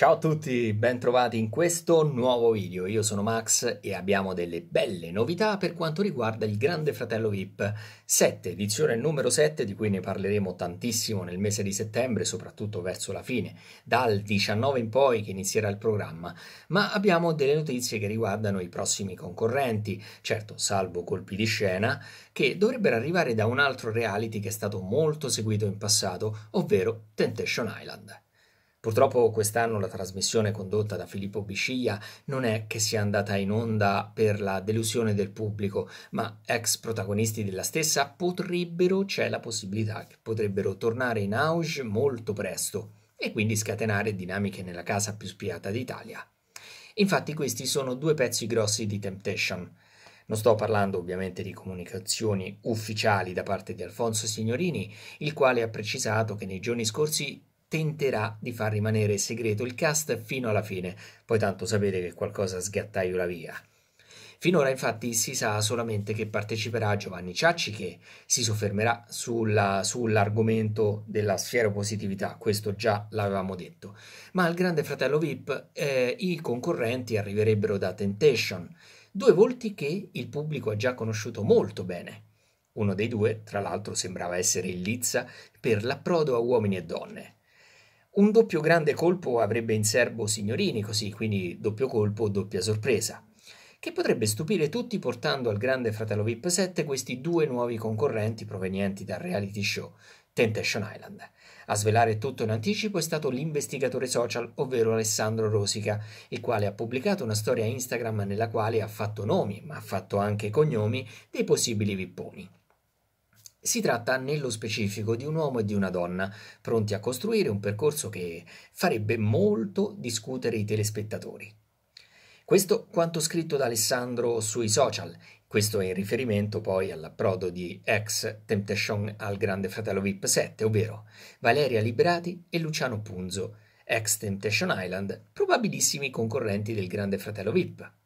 Ciao a tutti, bentrovati in questo nuovo video. Io sono Max e abbiamo delle belle novità per quanto riguarda il Grande Fratello VIP 7, edizione numero 7, di cui ne parleremo tantissimo nel mese di settembre, soprattutto verso la fine, dal 19 in poi che inizierà il programma. Ma abbiamo delle notizie che riguardano i prossimi concorrenti, certo salvo colpi di scena, che dovrebbero arrivare da un altro reality che è stato molto seguito in passato, ovvero Temptation Island. Purtroppo quest'anno la trasmissione condotta da Filippo Bisciglia non è che sia andata in onda per la delusione del pubblico, ma ex protagonisti della stessa potrebbero, c'è la possibilità che potrebbero tornare in auge molto presto e quindi scatenare dinamiche nella casa più spiata d'Italia. Infatti questi sono due pezzi grossi di Temptation. Non sto parlando ovviamente di comunicazioni ufficiali da parte di Alfonso Signorini, il quale ha precisato che nei giorni scorsi tenterà di far rimanere segreto il cast fino alla fine, poi tanto sapete che qualcosa sgattaiola via. Finora infatti si sa solamente che parteciperà Giovanni Ciacci che si soffermerà sulla, sull'argomento della sfera positività, questo già l'avevamo detto, ma al Grande Fratello VIP eh, i concorrenti arriverebbero da Temptation, due volti che il pubblico ha già conosciuto molto bene. Uno dei due, tra l'altro, sembrava essere il lizza per l'approdo a uomini e donne. Un doppio grande colpo avrebbe in serbo Signorini, così, quindi doppio colpo, doppia sorpresa, che potrebbe stupire tutti portando al grande fratello VIP 7 questi due nuovi concorrenti provenienti dal reality show Temptation Island. A svelare tutto in anticipo è stato l'investigatore social, ovvero Alessandro Rosica, il quale ha pubblicato una storia Instagram nella quale ha fatto nomi, ma ha fatto anche cognomi, dei possibili vipponi. Si tratta nello specifico di un uomo e di una donna, pronti a costruire un percorso che farebbe molto discutere i telespettatori. Questo quanto scritto da Alessandro sui social, questo è in riferimento poi all'approdo di ex Temptation al Grande Fratello VIP 7, ovvero Valeria Liberati e Luciano Punzo, ex Temptation Island, probabilissimi concorrenti del Grande Fratello VIP.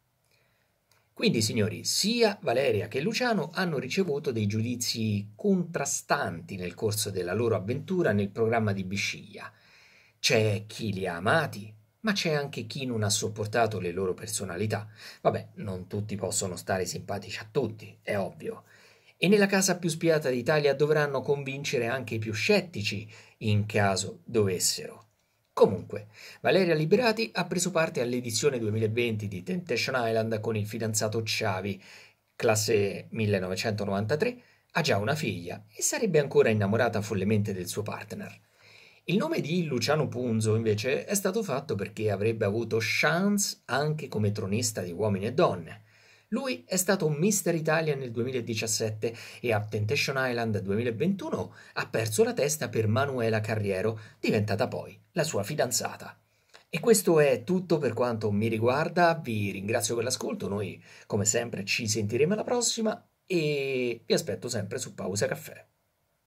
Quindi, signori, sia Valeria che Luciano hanno ricevuto dei giudizi contrastanti nel corso della loro avventura nel programma di Bisciglia. C'è chi li ha amati, ma c'è anche chi non ha sopportato le loro personalità. Vabbè, non tutti possono stare simpatici a tutti, è ovvio. E nella casa più spiata d'Italia dovranno convincere anche i più scettici, in caso dovessero. Comunque, Valeria Liberati ha preso parte all'edizione 2020 di Temptation Island con il fidanzato Chavi, classe 1993, ha già una figlia e sarebbe ancora innamorata follemente del suo partner. Il nome di Luciano Punzo, invece, è stato fatto perché avrebbe avuto chance anche come tronista di uomini e donne. Lui è stato Mister Italia nel 2017 e a Temptation Island 2021 ha perso la testa per Manuela Carriero, diventata poi la sua fidanzata. E questo è tutto per quanto mi riguarda, vi ringrazio per l'ascolto, noi come sempre ci sentiremo alla prossima e vi aspetto sempre su Pausa Caffè.